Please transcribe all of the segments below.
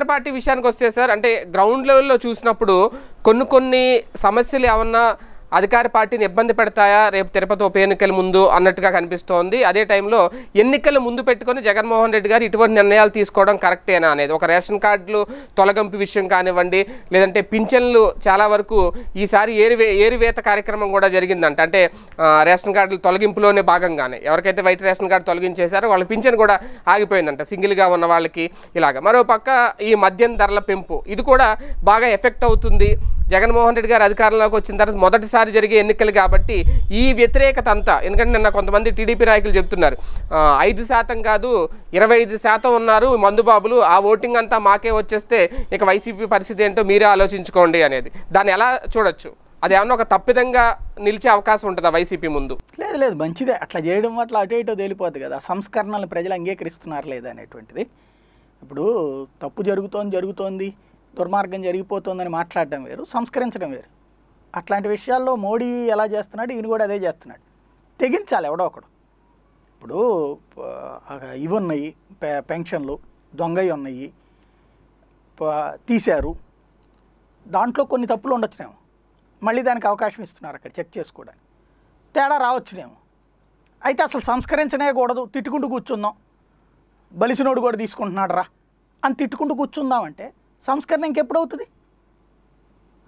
అధికార పార్టీ విషయానికి వస్తే సార్ అంటే గ్రౌండ్ లెవెల్లో చూసినప్పుడు కొన్ని కొన్ని సమస్యలు ఏమన్నా అధికార పార్టీని ఇబ్బంది పెడతాయా రేపు తిరుపతి ఉప ఎన్నికల ముందు అన్నట్టుగా కనిపిస్తోంది అదే టైంలో ఎన్నికల ముందు పెట్టుకుని జగన్మోహన్ రెడ్డి గారు ఇటువంటి నిర్ణయాలు తీసుకోవడం కరెక్టేనా అనేది ఒక రేషన్ కార్డులు తొలగింపు విషయం కానివ్వండి లేదంటే పింఛన్లు చాలా వరకు ఈసారి ఏరివే ఏరివేత కార్యక్రమం కూడా జరిగిందంట అంటే రేషన్ కార్డులు తొలగింపులోనే భాగంగానే ఎవరికైతే వైట్ రేషన్ కార్డు తొలగించేశారో వాళ్ళ పింఛన్ కూడా ఆగిపోయిందంట సింగిల్గా ఉన్న వాళ్ళకి ఇలాగ మరోపక్క ఈ మద్యం ధరల పెంపు ఇది కూడా బాగా ఎఫెక్ట్ అవుతుంది జగన్మోహన్ రెడ్డి గారు అధికారంలోకి వచ్చిన తర్వాత మొదటిసారి జరిగే ఎన్నికలు కాబట్టి ఈ వ్యతిరేకత అంతా ఎందుకంటే నిన్న కొంతమంది టీడీపీ నాయకులు చెప్తున్నారు ఐదు శాతం కాదు ఇరవై ఐదు శాతం ఉన్నారు మందుబాబులు ఆ ఓటింగ్ అంతా మాకే వచ్చేస్తే ఇక వైసీపీ పరిస్థితి ఏంటో మీరే ఆలోచించుకోండి అనేది దాన్ని ఎలా చూడొచ్చు అది ఏమన్నా ఒక తప్పిదంగా నిలిచే అవకాశం ఉంటుందా వైసీపీ ముందు లేదు లేదు మంచిదే అట్లా చేయడం వల్ల అటు ఇటో తేలిపోద్ది కదా సంస్కరణలు ప్రజలు అంగీకరిస్తున్నారు లేదా అనేటువంటిది ఇప్పుడు తప్పు జరుగుతోంది జరుగుతోంది దుర్మార్గం జరిగిపోతుందని మాట్లాడడం వేరు సంస్కరించడం వేరు అట్లాంటి విషయాల్లో మోడీ ఎలా చేస్తున్నాడు ఈయన కూడా అదే చేస్తున్నాడు తెగించాలి ఎవడో ఒకడు ఇప్పుడు ఇవి ఉన్నాయి పెన్షన్లు దొంగవి ఉన్నాయి తీశారు దాంట్లో కొన్ని తప్పులు ఉండొచ్చునేమో మళ్ళీ దానికి అవకాశం ఇస్తున్నారు అక్కడ చెక్ చేసుకోవడానికి తేడా రావచ్చునేమో అయితే అసలు సంస్కరించనే కూడదు తిట్టుకుంటూ కూర్చుందాం బలిసినోడు కూడా తీసుకుంటున్నాడు రా అని తిట్టుకుంటూ కూర్చుందామంటే సంస్కరణ ఇంకెప్పుడు అవుతుంది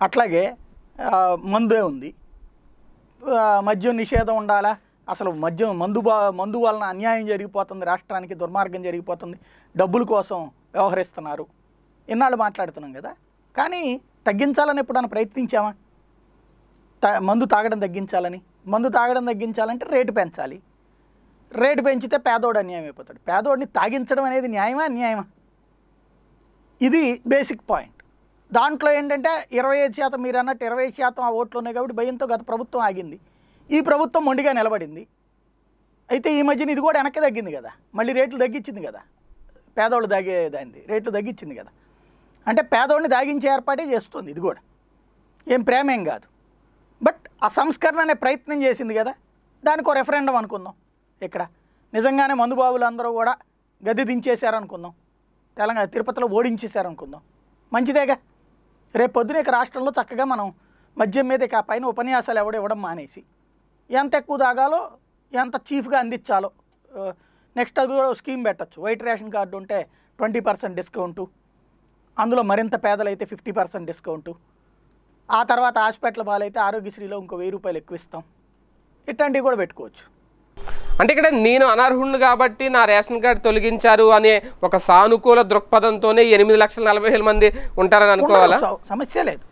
అట్లాగే మందే ఉంది మద్యం నిషేధం ఉండాలా అసలు మద్యం మందు మందు వలన అన్యాయం జరిగిపోతుంది రాష్ట్రానికి దుర్మార్గం జరిగిపోతుంది డబ్బుల కోసం వ్యవహరిస్తున్నారు ఇన్నాళ్ళు మాట్లాడుతున్నాం కదా కానీ తగ్గించాలని ఎప్పుడన్నా ప్రయత్నించామా త మందు తాగడం తగ్గించాలని మందు తాగడం తగ్గించాలంటే రేటు పెంచాలి రేటు పెంచితే పేదోడు అన్యాయం అయిపోతాడు పేదోడిని తాగించడం అనేది న్యాయమా అన్యాయమా ఇది బేసిక్ పాయింట్ దాంట్లో ఏంటంటే ఇరవై ఐదు శాతం మీరు అన్నట్టు ఇరవై ఐదు శాతం ఆ ఓట్లు ఉన్నాయి కాబట్టి భయంతో గత ప్రభుత్వం ఆగింది ఈ ప్రభుత్వం మొండిగా నిలబడింది అయితే ఈ మధ్యన ఇది కూడా వెనక్కి తగ్గింది కదా మళ్ళీ రేట్లు తగ్గించింది కదా పేదవాళ్ళు దాగేదాన్ని రేట్లు తగ్గించింది కదా అంటే పేదవాడిని దాగించే ఏర్పాటే చేస్తుంది ఇది కూడా ఏం ప్రేమేం కాదు బట్ ఆ సంస్కరణ అనే ప్రయత్నం చేసింది కదా దానికి ఒక రెఫరెండం అనుకుందాం ఇక్కడ నిజంగానే మందుబాబులు అందరూ కూడా గది దించేశారనుకుందాం తెలంగాణ తిరుపతిలో ఓడించేశారు అనుకుందాం మంచిదేగా రేపు పొద్దున ఇక రాష్ట్రంలో చక్కగా మనం మద్యం మీద ఇక పైన ఉపన్యాసాలు ఎవడ ఇవ్వడం మానేసి ఎంత ఎక్కువ తాగాలో ఎంత చీఫ్గా అందించాలో నెక్స్ట్ అది కూడా స్కీమ్ పెట్టచ్చు వైట్ రేషన్ కార్డు ఉంటే ట్వంటీ పర్సెంట్ డిస్కౌంటు అందులో మరింత పేదలైతే ఫిఫ్టీ పర్సెంట్ డిస్కౌంటు ఆ తర్వాత హాస్పిటల్ పాలైతే ఆరోగ్యశ్రీలో ఇంకో వెయ్యి రూపాయలు ఎక్కువ ఇస్తాం ఇట్లాంటివి కూడా పెట్టుకోవచ్చు అంటే ఇక్కడ నేను అనర్హుణ్ణి కాబట్టి నా రేషన్ కార్డు తొలగించారు అనే ఒక సానుకూల దృక్పథంతోనే ఎనిమిది లక్షల నలభై వేల మంది ఉంటారని అనుకోవాలా సమస్య లేదు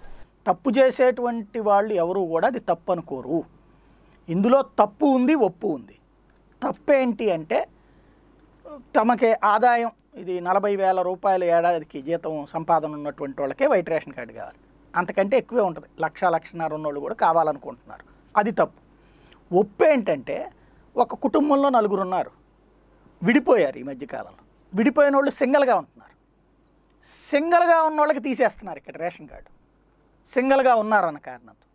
తప్పు చేసేటువంటి వాళ్ళు ఎవరు కూడా అది తప్పు అనుకోరు ఇందులో తప్పు ఉంది ఒప్పు ఉంది తప్పేంటి అంటే తమకి ఆదాయం ఇది నలభై వేల రూపాయలు ఏడాదికి జీతం సంపాదన ఉన్నటువంటి వాళ్ళకే వైట్ రేషన్ కార్డు కావాలి అంతకంటే ఎక్కువే ఉంటుంది లక్ష లక్షన్నర ఉన్నోళ్ళు కూడా కావాలనుకుంటున్నారు అది తప్పు ఒప్పు ఏంటంటే ఒక కుటుంబంలో నలుగురు ఉన్నారు విడిపోయారు ఈ మధ్యకాలంలో విడిపోయిన వాళ్ళు సింగల్గా ఉంటున్నారు సింగల్గా ఉన్న వాళ్ళకి తీసేస్తున్నారు ఇక్కడ రేషన్ కార్డు సింగల్గా ఉన్నారన్న కారణంతో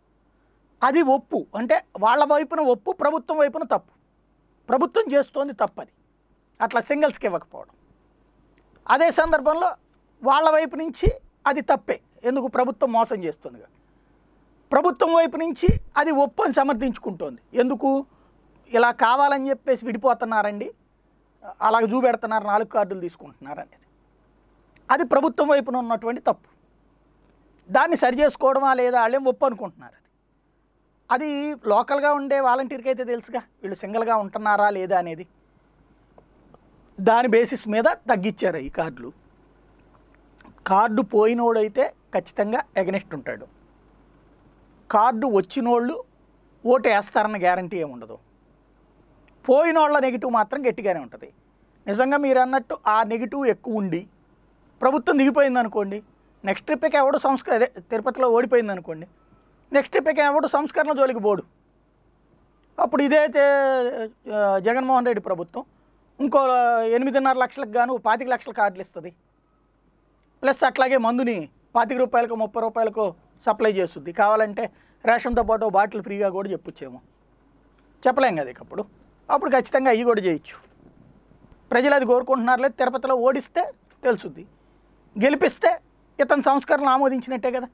అది ఒప్పు అంటే వాళ్ళ వైపున ఒప్పు ప్రభుత్వం వైపున తప్పు ప్రభుత్వం చేస్తోంది తప్పు అది అట్లా సింగిల్స్కి ఇవ్వకపోవడం అదే సందర్భంలో వాళ్ళ వైపు నుంచి అది తప్పే ఎందుకు ప్రభుత్వం మోసం చేస్తుంది ప్రభుత్వం వైపు నుంచి అది ఒప్పు అని సమర్థించుకుంటోంది ఎందుకు ఇలా కావాలని చెప్పేసి విడిపోతున్నారండి అలాగ చూపెడుతున్నారు నాలుగు కార్డులు తీసుకుంటున్నారు అనేది అది ప్రభుత్వం వైపున ఉన్నటువంటి తప్పు దాన్ని సరి చేసుకోవడమా లేదా వాళ్ళేం ఒప్పు అనుకుంటున్నారు అది అది లోకల్గా ఉండే వాలంటీర్కి అయితే తెలుసుగా వీళ్ళు సింగిల్గా ఉంటున్నారా లేదా అనేది దాని బేసిస్ మీద తగ్గించారు ఈ కార్డులు కార్డు పోయినోడైతే ఖచ్చితంగా ఎగనెస్ట్ ఉంటాడు కార్డు వచ్చినోళ్ళు ఓటు వేస్తారన్న గ్యారంటీ ఏముండదు పోయిన వాళ్ళ నెగిటివ్ మాత్రం గట్టిగానే ఉంటుంది నిజంగా మీరు అన్నట్టు ఆ నెగిటివ్ ఎక్కువ ఉండి ప్రభుత్వం దిగిపోయింది అనుకోండి నెక్స్ట్ ట్రిప్కి ఎవడు సంస్క అదే తిరుపతిలో ఓడిపోయింది అనుకోండి నెక్స్ట్ ట్రిప్కి ఎవడు సంస్కరణ జోలికి పోడు అప్పుడు ఇదే జగన్మోహన్ రెడ్డి ప్రభుత్వం ఇంకో ఎనిమిదిన్నర లక్షలకు గాను పాతిక లక్షల కార్డులు ఇస్తుంది ప్లస్ అట్లాగే మందుని పాతిక రూపాయలకు ముప్పై రూపాయలకు సప్లై చేస్తుంది కావాలంటే రేషన్తో పాటు బాటిల్ ఫ్రీగా కూడా చెప్పొచ్చేమో చెప్పలేం కదా ఇకప్పుడు అప్పుడు ఖచ్చితంగా అవి కూడా చేయొచ్చు ప్రజలు అది కోరుకుంటున్నారు లేదు తిరుపతిలో ఓడిస్తే తెలుసుద్ది గెలిపిస్తే ఇతని సంస్కరణలు ఆమోదించినట్టే కదా